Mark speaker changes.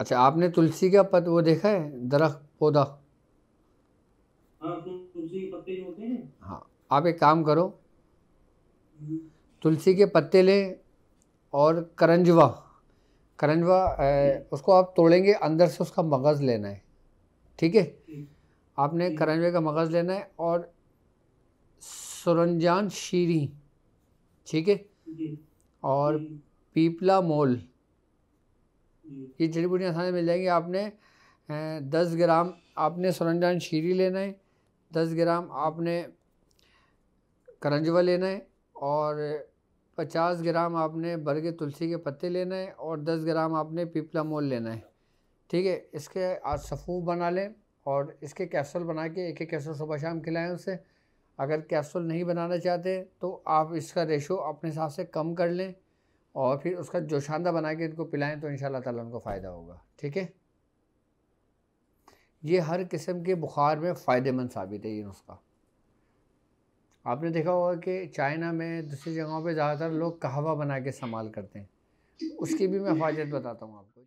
Speaker 1: अच्छा आपने तुलसी का पत वो देखा है दरख्त पौधा
Speaker 2: हाँ तुलसी पत्ते जो होते हैं
Speaker 1: हाँ आप एक काम करो हम्म। तुलसी के पत्ते ले और करंजवा करंजवा हम्म। उसको आप तोड़ेंगे अंदर से उसका मगज़ लेना है ठीक है आपने करंजवे का मगज़ लेना है और सुरंजान शीरी ठीक है और पीपला मोल ये जड़ी बूटी आसानी मिल जाएंगी आपने दस ग्राम आपने सुरंजान शीरी लेना है दस ग्राम आपने करंजवा लेना है और पचास ग्राम आपने बरगे तुलसी के पत्ते लेना है और दस ग्राम आपने पीपला मोल लेना है ठीक है इसके आज सफ़ू बना लें और इसके कैप्सूल बना के एक एक कैप्सूल सुबह शाम खिलाएं उससे अगर कैप्सूल नहीं बनाना चाहते तो आप इसका रेशो अपने हिसाब से कम कर लें और फिर उसका जोशांदा बना के इनको पिलाएं तो इन ताला उनको फ़ायदा होगा ठीक है ये हर किस्म के बुखार में फ़ायदेमंद साबित है ये नुस्खा आपने देखा होगा कि चाइना में दूसरी जगहों पे ज़्यादातर लोग कहवा बना के इस्तेमाल करते हैं उसकी भी मैं अफाजत बताता हूँ आपको